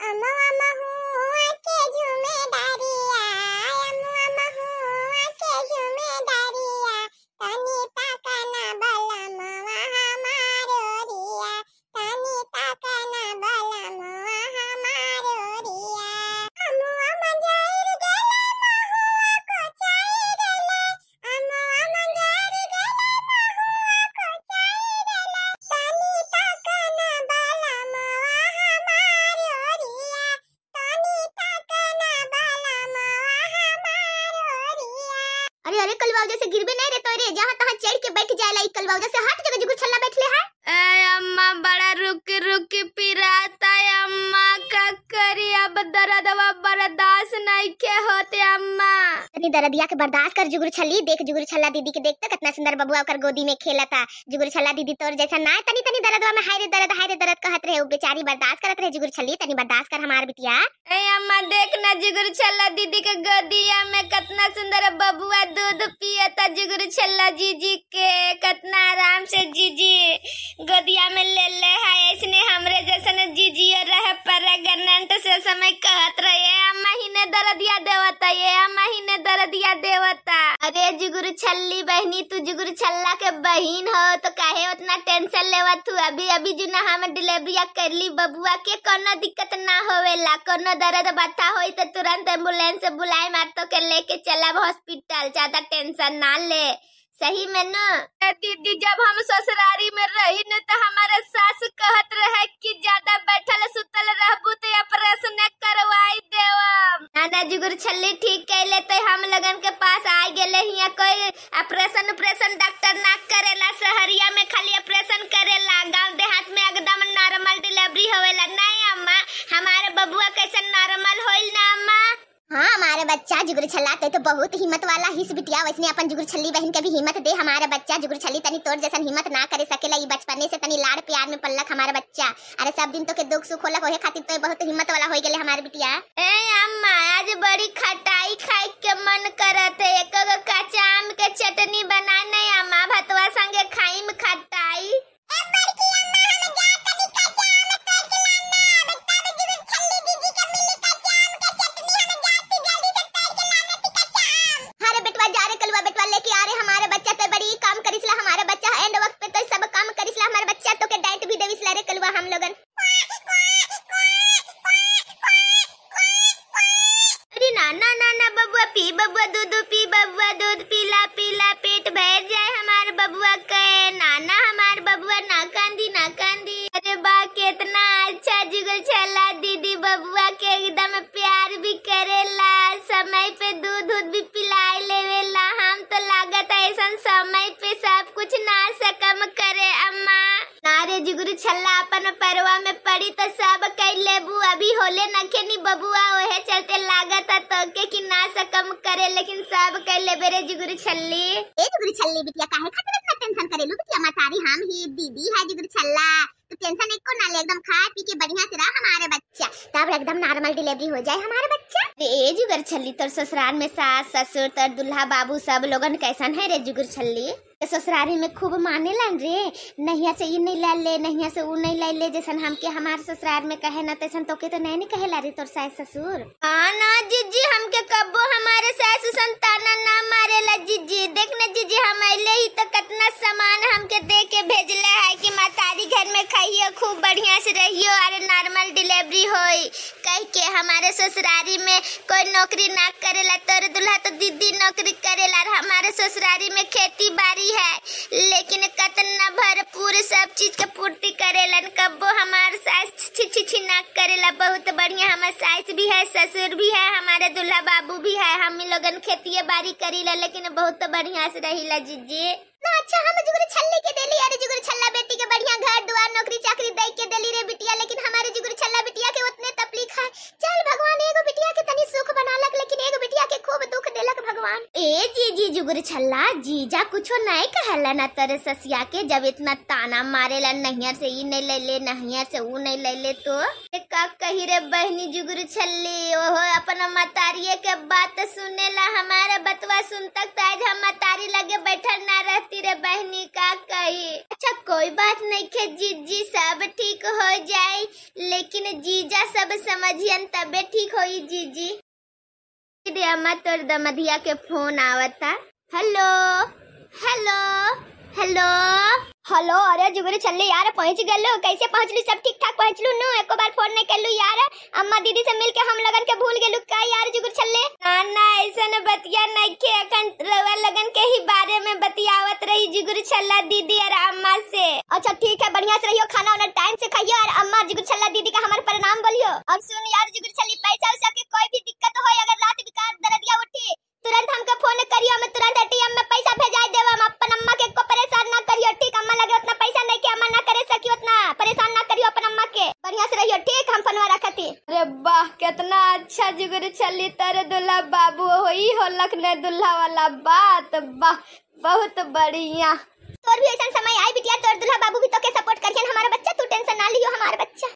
and I अरे अरे कलवा जैसे गिर भी नहीं रहे तो रे जहाँ तहाँ चढ़ के बैठ जाए लाई कलवा जैसे हट जगह जुगुर छल्ला बैठ ले है हाँ? ए अम्मा बड़ा रुक रुक पिराता है अम्मा का दरदवा बर्दाश्त नहीं के होते अम्मा तनी दरदिया के बर्दाश्त कर जुगुर छली देख जुगुर छल्ला दीदी के देख कितना सुंदर बबुआ कर गोदी में खेला था जुगुर छल्ला दीदी तोर जैसा ना तनी तनी दरदवा में हाय रे दर्द हाय रे दर्द कहत रहे बेचारी बर्दाश्त करत रहे जुगुर छली तनी बर्दाश्त कर हमार बिटिया ए अम्मा देख ना जुगुर छल्ला दीदी के गोदिया में कितना सुंदर बबुआ दूध पियता जुगुर छल्ला जीजी के कितना आराम से जीजी गोदिया में ले ले है इसने हमरे जैसे जैसन जीजियो रहे पर गर्नेंट तो से समय कहत रहे हम महीने दरदिया देवता ये हम महीने दरदिया देवता अरे जुगुरु छल्ली बहनी तू जुगुरु छल्ला के बहन हो तो काहे उतना टेंशन लेवत तू अभी अभी जो ना हम डिलीवरिया कर ली बबुआ के कोनो दिक्कत ना होवेला कोनो दर्द बता होई तो तुरंत एम्बुलेंस बुलाए मार तो के लेके चला हॉस्पिटल ज्यादा टेंशन ना ले सही में न दीदी जब हम ससुरारी में रही न तो हमारा सास कहत रहे कि ज्यादा बैठल सुतल रहबू तो ऑपरेशन करवाई देव दादा गुरु छल्ली ठीक कैले लेते तो हम लगन के पास आ गए हिया कोई ऑपरेशन ऑपरेशन डॉक्टर ना करेला सहरिया में खाली ऑपरेशन करेला गांव देहात में एकदम नॉर्मल डिलीवरी होवेला नहीं अम्मा हमारे बबुआ कैसे नॉर्मल होइल ना अम्मा हाँ हमारे बच्चा जुगुर छल्ला के तो, तो बहुत हिम्मत वाला हिस बिटिया वैसे अपन जुगुर छल्ली बहन के भी हिम्मत दे हमारा बच्चा जुगुर छल्ली तनी तोड़ जैसा हिम्मत ना करे सकेला ई बचपने से तनी लाड़ प्यार में पल्लक हमारा बच्चा अरे सब दिन तो के दुख सुख होला ओहे खातिर तो बहुत हिम्मत वाला हो गेले हमारे बिटिया ए अम्मा आज बड़ी खटाई खाए के मन करत है एक एक कच्चा आम के चटनी बनाई नहीं अम्मा भतवा संगे खाई में खटाई ए बबुआ दूध पी बबुआ दूध पीला पीला पेट भर जाए हमारे बबुआ कहे नाना हमारे बबुआ ना कांदी ना कांदी अरे बा कितना अच्छा जुगल छला दीदी बबुआ के एकदम प्यार भी करेला समय पे दूध दूध भी पिलाए लेवेला हम तो लागत ऐसा समय पे सब कुछ ना सकम करे अम्मा जिगुरु छल्ला अपन परवा में पड़ी तो सब कई लेबू अभी होले नखे नी बबुआ ओहे चलते लागत तो के कि ना से कम करे लेकिन सब कई लेबे रे जिगुरु छल्ली ए जिगुरु छल्ली बिटिया काहे खातिर इतना टेंशन करेलू बिटिया मातारी हम ही दीदी है जिगुरु छल्ला टेंशन एक को ना ले एकदम खा पी के बढ़िया से रहा हमारे बच्चा तब एकदम नॉर्मल डिलीवरी हो जाए हमारे बच्चा रे जुगर छल्ली तोर ससुराल में सास ससुर तर दुल्हा बाबू सब लोगन कैसन है रे जुगर छल्ली ससुरारी में खूब माने लन रे नहिया से ई नहीं ला ले नहिया से ऊ नहीं ला ले जैसन हम के हमार ससुराल में कहे ना तैसन तो के तो नहीं नहीं कहे ला रे तोर सास ससुर हाँ ना जीजी के कब्बो हमारे सास संताना ना मारे ला जीजी देख ना जीजी हम आइले ही तो कितना सामान हम के दे के भेजले है कि माता टेंशन में खाइयो खूब बढ़िया से रहियो और नॉर्मल डिलीवरी हो कह के हमारे ससुरारी में कोई नौकरी ना करेला तो दूल्हा तो दीदी नौकरी करेला हमारे ससुरारी में खेती बाड़ी है लेकिन कतना भरपूर सब चीज के पूर्ति करेला कब्बो हमार सास छिछी ना करेला बहुत बढ़िया हमारे सास भी है ससुर भी है हमारे दुल्हा बाबू भी है हम लोगन खेती बाड़ी करीला लेकिन बहुत बढ़िया से रहीला जीजी अच्छा हम जुगुर छल्ले के देली अरे जुगुर छल्ला बेटी के बढ़िया घर दुआर नौकरी चाकरी दे के देली रे बिटिया लेकिन हमारे जुगुर छल्ला बिटिया के उतने जी जीजी जुगुर छल्ला जीजा कुछ नहीं कहला ना तेरे ससिया के जब इतना ताना मारे ला नहियर से ये नहीं ले ले नहियर से ऊ नहीं ले ले तो का कही रे बहनी जुगुर छल्ली ओहो अपना मतारिये के बात सुने ला हमारा बतवा सुन तक तो आज हम मतारी लगे बैठल ना रहती रे बहनी का कही अच्छा कोई बात नहीं खे जीजी सब ठीक हो जाए लेकिन जीजा सब समझियन तबे ठीक जी जी दे अम्मा तोर दमदिया के फोन आवता हेलो हेलो हेलो हेलो अरे जुगरू चल यार पहुंच गलो कैसे पहुंच पहुंचलू सब ठीक ठाक पहुंच पहुंचलू नु एको बार फोन नहीं कर करलू यार अम्मा दीदी से मिलके हम लगन के भूल गेलू का यार जुगुर चल ना ना ऐसा न बतिया नहीं के अखन रवा लगन के ही बारे में बतियावत रही जुगुर छल्ला दीदी और अम्मा से अच्छा ठीक है बढ़िया से रहियो खाना वाना टाइम से खाइयो और अम्मा जुगुर छल्ला दीदी का हमारे परिणाम बोलियो अब सुन यार जुगुर छल्ली अब वही हो ने दुल्हा वाला बात बा, बहुत बढ़िया तोर भी ऐसा समय आई बिटिया तोर दुल्हा बाबू भी तो के सपोर्ट करियन हमारा बच्चा तू टेंशन ना लियो हमारा बच्चा